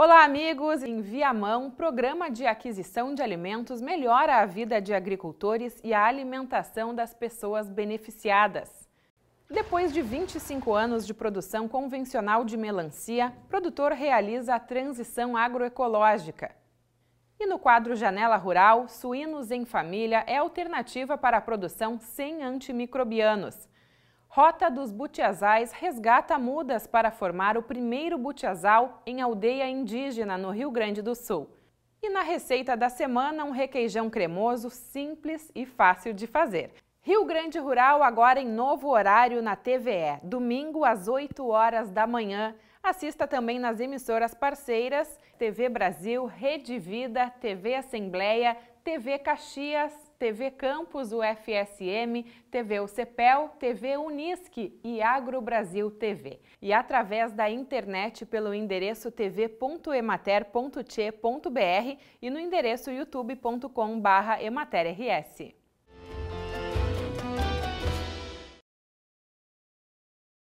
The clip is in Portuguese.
Olá, amigos! Em Viamão, programa de aquisição de alimentos melhora a vida de agricultores e a alimentação das pessoas beneficiadas. Depois de 25 anos de produção convencional de melancia, produtor realiza a transição agroecológica. E no quadro Janela Rural, suínos em família é alternativa para a produção sem antimicrobianos. Rota dos Butiazais resgata mudas para formar o primeiro butiazal em aldeia indígena no Rio Grande do Sul. E na receita da semana, um requeijão cremoso simples e fácil de fazer. Rio Grande Rural agora em novo horário na TVE, domingo às 8 horas da manhã. Assista também nas emissoras parceiras TV Brasil, Rede Vida, TV Assembleia, TV Caxias, TV Campus UFSM, TV UCPEL, TV Unisque e Agro Brasil TV. E através da internet pelo endereço tv.emater.tche.br e no endereço youtube.com/ematerrs.